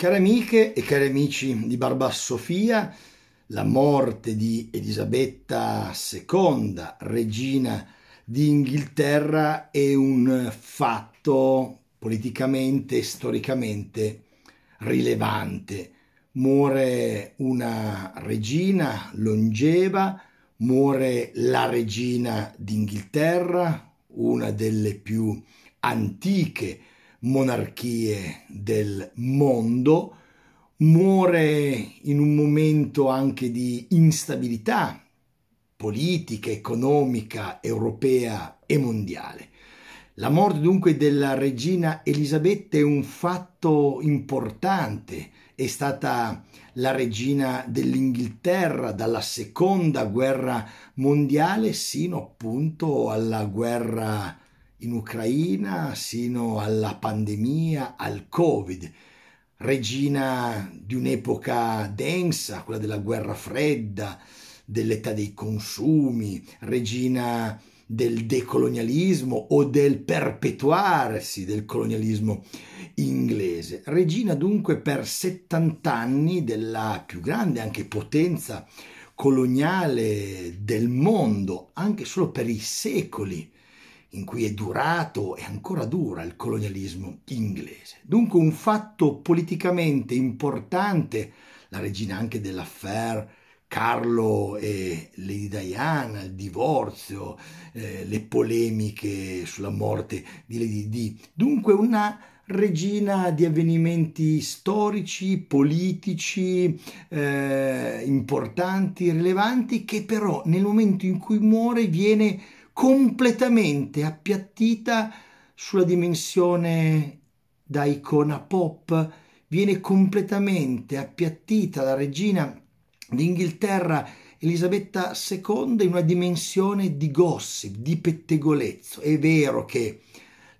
Care amiche e cari amici di Barba Sofia, la morte di Elisabetta II, regina d'Inghilterra, è un fatto politicamente e storicamente rilevante. Muore una regina longeva, muore la regina d'Inghilterra, una delle più antiche monarchie del mondo, muore in un momento anche di instabilità politica, economica, europea e mondiale. La morte dunque della regina Elisabetta è un fatto importante, è stata la regina dell'Inghilterra dalla seconda guerra mondiale sino appunto alla guerra in Ucraina sino alla pandemia, al Covid, regina di un'epoca densa, quella della guerra fredda, dell'età dei consumi, regina del decolonialismo o del perpetuarsi del colonialismo inglese. Regina dunque per 70 anni della più grande anche potenza coloniale del mondo, anche solo per i secoli in cui è durato e ancora dura il colonialismo inglese. Dunque un fatto politicamente importante, la regina anche dell'affair Carlo e Lady Diana, il divorzio, eh, le polemiche sulla morte di Lady Di. Dunque una regina di avvenimenti storici, politici, eh, importanti, rilevanti, che però nel momento in cui muore viene completamente appiattita sulla dimensione da icona pop, viene completamente appiattita la regina d'Inghilterra Elisabetta II in una dimensione di gossip, di pettegolezzo. È vero che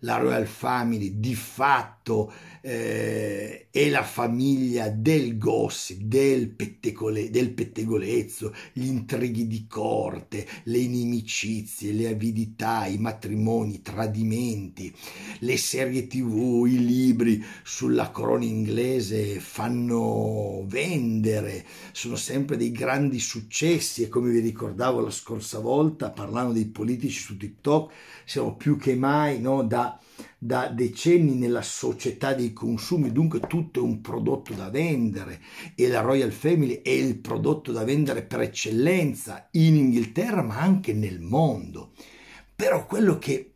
la Royal Family di fatto eh, è la famiglia del gossip, del, pettegole, del pettegolezzo, gli intrighi di corte, le inimicizie, le avidità, i matrimoni, i tradimenti, le serie tv, i libri sulla corona inglese fanno vendere, sono sempre dei grandi successi e come vi ricordavo la scorsa volta parlando dei politici su TikTok siamo più che mai no, da da, decenni nella società dei consumi, dunque tutto è un prodotto da vendere e la Royal Family è il prodotto da vendere per eccellenza in Inghilterra ma anche nel mondo. Però quello che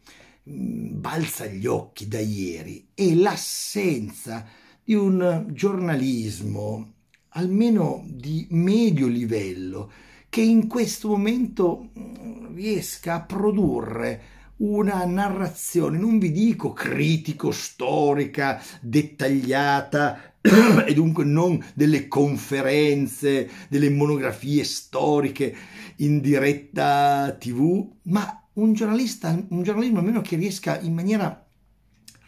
mm, balza agli occhi da ieri è l'assenza di un giornalismo almeno di medio livello che in questo momento mm, riesca a produrre una narrazione, non vi dico critico, storica, dettagliata, e dunque non delle conferenze, delle monografie storiche in diretta tv, ma un giornalista, un giornalismo almeno che riesca in maniera,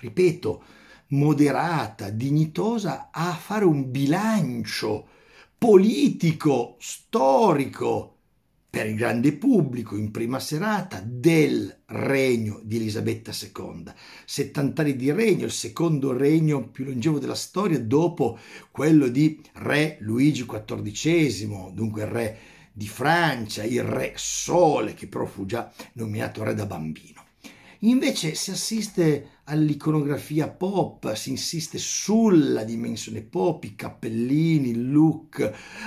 ripeto, moderata, dignitosa a fare un bilancio politico, storico, per il grande pubblico in prima serata del regno di Elisabetta II. 70 anni di regno, il secondo regno più longevo della storia dopo quello di re Luigi XIV, dunque il re di Francia, il re Sole che però fu già nominato re da bambino. Invece si assiste all'iconografia pop, si insiste sulla dimensione pop, i cappellini, il look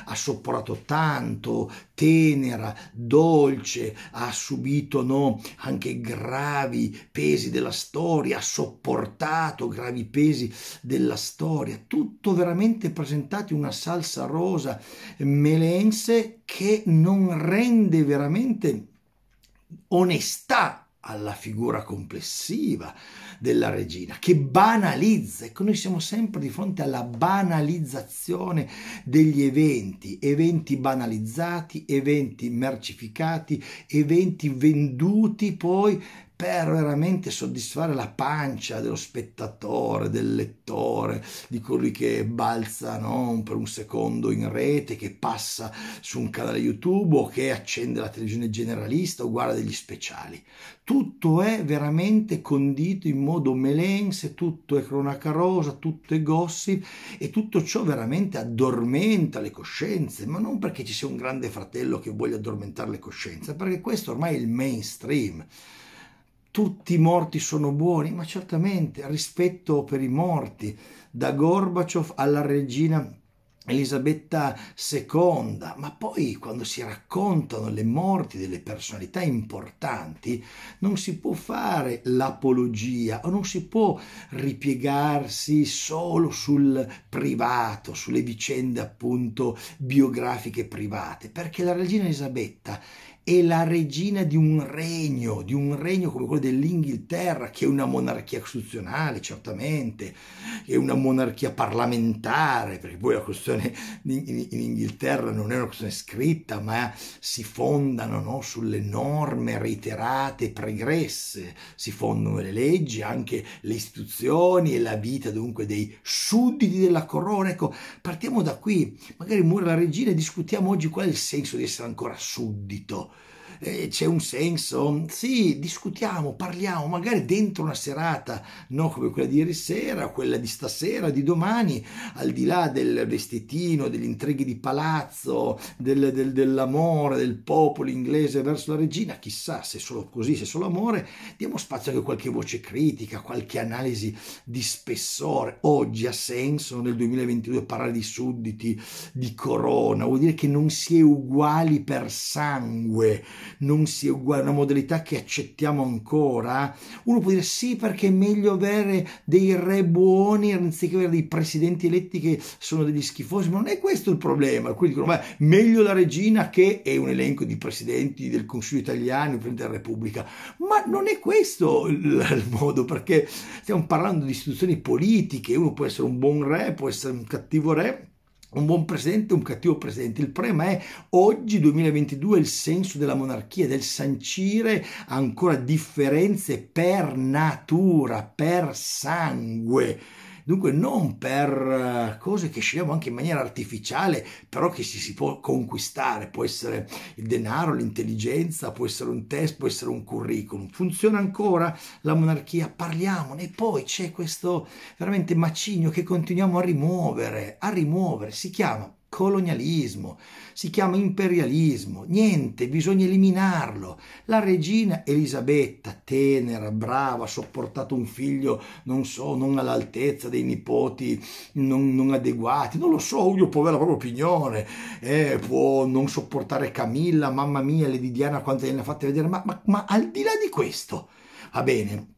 ha sopportato tanto, tenera, dolce, ha subito no, anche gravi pesi della storia, ha sopportato gravi pesi della storia, tutto veramente presentato in una salsa rosa melense che non rende veramente onestà alla figura complessiva della regina, che banalizza. Ecco, noi siamo sempre di fronte alla banalizzazione degli eventi, eventi banalizzati, eventi mercificati, eventi venduti poi per veramente soddisfare la pancia dello spettatore, del lettore, di colui che balza no, per un secondo in rete, che passa su un canale YouTube o che accende la televisione generalista o guarda degli speciali. Tutto è veramente condito in modo modo melense, tutto è cronaca rosa, tutto è gossip e tutto ciò veramente addormenta le coscienze, ma non perché ci sia un grande fratello che voglia addormentare le coscienze, perché questo ormai è il mainstream. Tutti i morti sono buoni, ma certamente rispetto per i morti, da Gorbaciov alla regina Elisabetta II, ma poi quando si raccontano le morti delle personalità importanti, non si può fare l'apologia o non si può ripiegarsi solo sul privato, sulle vicende appunto biografiche private, perché la regina Elisabetta è la regina di un regno, di un regno come quello dell'Inghilterra, che è una monarchia costituzionale, certamente, che è una monarchia parlamentare, perché poi la Costituzione in, Inghilterra non è una questione scritta, ma si fondano no, sulle norme reiterate, pregresse, si fondano le leggi, anche le istituzioni e la vita dunque dei sudditi della corona. Ecco, partiamo da qui, magari muore la regina e discutiamo oggi qual è il senso di essere ancora suddito eh, c'è un senso? Sì, discutiamo, parliamo, magari dentro una serata, non come quella di ieri sera, quella di stasera, di domani, al di là del vestitino, degli intrighi di palazzo, del, del, dell'amore del popolo inglese verso la regina, chissà se solo così, se solo amore, diamo spazio anche a qualche voce critica, qualche analisi di spessore. Oggi ha senso nel 2022 parlare di sudditi, di corona, vuol dire che non si è uguali per sangue, non sia uguale, una modalità che accettiamo ancora, uno può dire sì perché è meglio avere dei re buoni anziché avere dei presidenti eletti che sono degli schifosi, ma non è questo il problema. Quelli dicono, beh, meglio la regina che è un elenco di presidenti del Consiglio italiano, il Presidente della Repubblica, ma non è questo il, il modo perché stiamo parlando di istituzioni politiche, uno può essere un buon re, può essere un cattivo re un buon presidente, un cattivo presidente. Il problema è oggi 2022 il senso della monarchia, del sancire ancora differenze per natura, per sangue Dunque non per eh, cose che scegliamo anche in maniera artificiale, però che si, si può conquistare, può essere il denaro, l'intelligenza, può essere un test, può essere un curriculum. Funziona ancora la monarchia? Parliamone. E poi c'è questo veramente macigno che continuiamo a rimuovere, a rimuovere, si chiama colonialismo, si chiama imperialismo, niente, bisogna eliminarlo. La regina Elisabetta, tenera, brava, ha sopportato un figlio, non so, non all'altezza dei nipoti, non, non adeguati, non lo so, io può avere la propria opinione, eh, può non sopportare Camilla, mamma mia, Lady Diana, quante gliene ha fatte vedere, ma, ma, ma al di là di questo, va bene,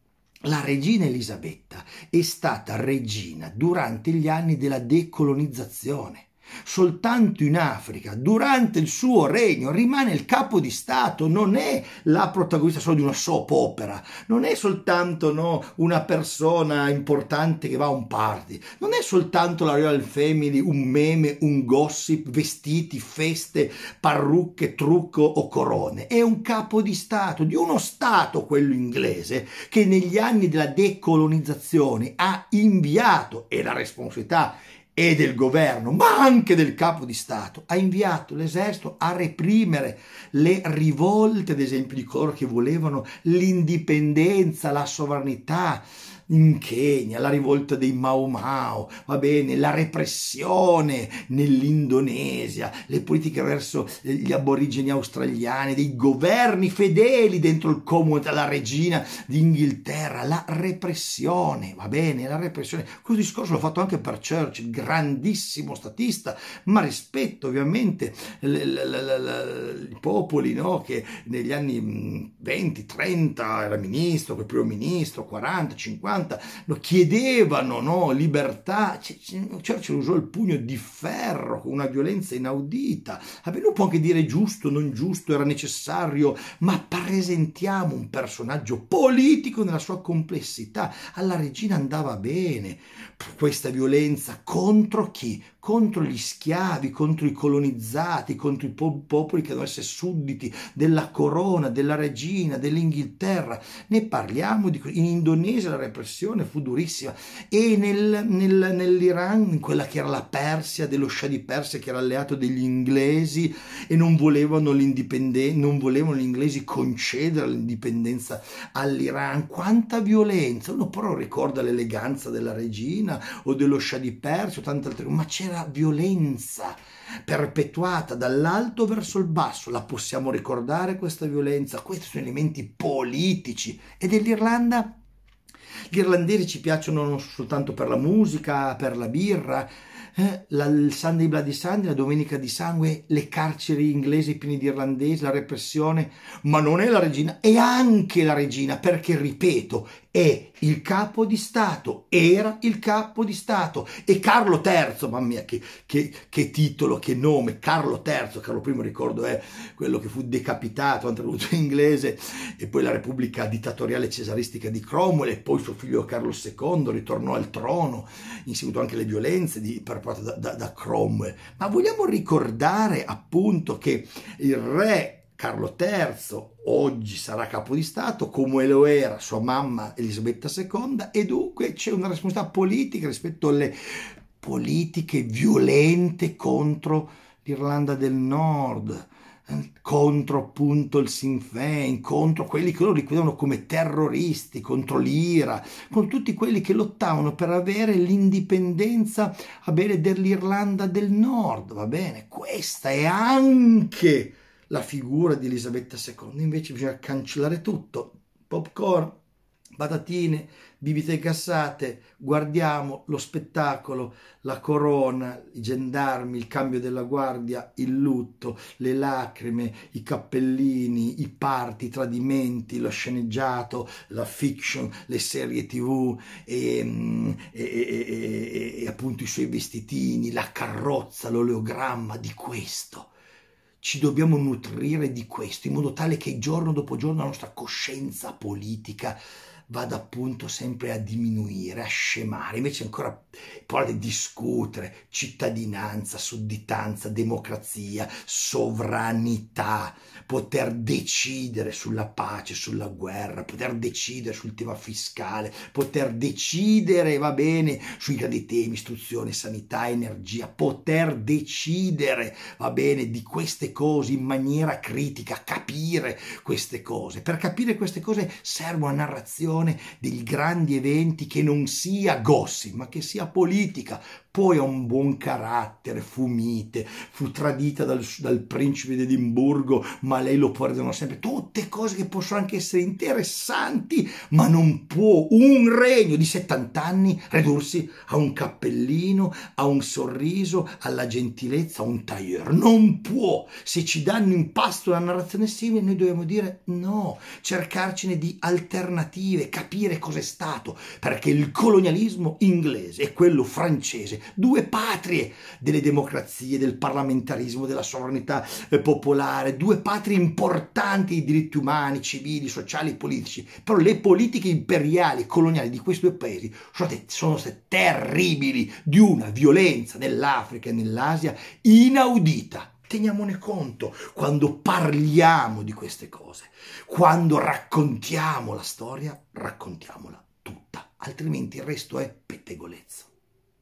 la regina Elisabetta è stata regina durante gli anni della decolonizzazione soltanto in Africa, durante il suo regno, rimane il capo di Stato, non è la protagonista solo di una soap opera, non è soltanto no, una persona importante che va a un party, non è soltanto la Royal Family, un meme, un gossip, vestiti, feste, parrucche, trucco o corone, è un capo di Stato, di uno Stato, quello inglese, che negli anni della decolonizzazione ha inviato, e la responsabilità e del governo, ma anche del capo di Stato, ha inviato l'esercito a reprimere le rivolte, ad esempio, di coloro che volevano l'indipendenza, la sovranità, in Kenya, la rivolta dei Mau Mau, va bene, la repressione nell'Indonesia, le politiche verso gli aborigeni australiani, dei governi fedeli dentro il comune della regina d'Inghilterra, la repressione, va bene, la repressione. Questo discorso l'ho fatto anche per Churchill, grandissimo statista, ma rispetto ovviamente i popoli no? che negli anni 20, 30 era ministro, poi primo ministro, 40, 50, 70, chiedevano no, libertà, Churchill certo usò il pugno di ferro con una violenza inaudita. Avello può anche dire giusto, non giusto, era necessario, ma presentiamo un personaggio politico nella sua complessità. Alla regina andava bene questa violenza contro chi? contro gli schiavi, contro i colonizzati, contro i popoli che devono essere sudditi della corona, della regina, dell'Inghilterra. Ne parliamo. Di... In Indonesia la repressione fu durissima e nel, nel, nell'Iran, in quella che era la Persia, dello Shah di Persia che era alleato degli inglesi e non volevano, non volevano gli inglesi concedere l'indipendenza all'Iran. Quanta violenza! Uno però ricorda l'eleganza della regina o dello Shah di Persia o tante altre cose, ma c'era vera violenza perpetuata dall'alto verso il basso. La possiamo ricordare questa violenza, questi sono elementi politici e dell'Irlanda. Gli irlandesi ci piacciono non soltanto per la musica, per la birra, eh, la, il Sunday Bloody Sunday, la domenica di sangue, le carceri inglesi pieni di irlandesi, la repressione, ma non è la regina, è anche la regina, perché ripeto, è il capo di Stato, era il capo di Stato e Carlo III, mamma mia che, che, che titolo, che nome, Carlo III, Carlo I ricordo è quello che fu decapitato, l'uso inglese e poi la Repubblica dittatoriale cesaristica di Cromwell e poi suo figlio Carlo II ritornò al trono in seguito anche alle violenze di, per parte da, da, da Cromwell, ma vogliamo ricordare appunto che il re Carlo III, oggi sarà capo di Stato, come lo era sua mamma Elisabetta II, e dunque c'è una responsabilità politica rispetto alle politiche violente contro l'Irlanda del Nord, eh, contro appunto il Sinn Féin, contro quelli che loro richiedevano come terroristi, contro l'Ira, con tutti quelli che lottavano per avere l'indipendenza a bene dell'Irlanda del Nord, va bene? Questa è anche la figura di Elisabetta II. Invece bisogna cancellare tutto, popcorn, patatine, bibite gassate, guardiamo lo spettacolo, la corona, i gendarmi, il cambio della guardia, il lutto, le lacrime, i cappellini, i parti, i tradimenti, lo sceneggiato, la fiction, le serie tv mm, e, e, e, e appunto i suoi vestitini, la carrozza, l'oleogramma di questo ci dobbiamo nutrire di questo in modo tale che giorno dopo giorno la nostra coscienza politica vada appunto sempre a diminuire, a scemare, invece ancora parla di discutere, cittadinanza, sudditanza, democrazia, sovranità, poter decidere sulla pace, sulla guerra, poter decidere sul tema fiscale, poter decidere, va bene, sui grandi temi, istruzione, sanità, energia, poter decidere, va bene, di queste cose in maniera critica, capire queste cose. Per capire queste cose serve una narrazione organizzazione dei grandi eventi che non sia gossip, ma che sia politica, poi ha un buon carattere, fu mite, fu tradita dal, dal principe d'Edimburgo, ma lei lo perdono sempre, tutte cose che possono anche essere interessanti, ma non può un regno di 70 anni ridursi a un cappellino, a un sorriso, alla gentilezza, a un tailleur, non può, se ci danno in pasto una narrazione simile, noi dobbiamo dire no, cercarcene di alternative, capire cos'è stato, perché il colonialismo inglese e quello francese due patrie delle democrazie, del parlamentarismo, della sovranità eh, popolare, due patrie importanti di diritti umani, civili, sociali, e politici, però le politiche imperiali, e coloniali di questi due paesi sono state, sono state terribili, di una violenza nell'Africa e nell'Asia inaudita teniamone conto quando parliamo di queste cose, quando raccontiamo la storia, raccontiamola tutta, altrimenti il resto è pettegolezzo.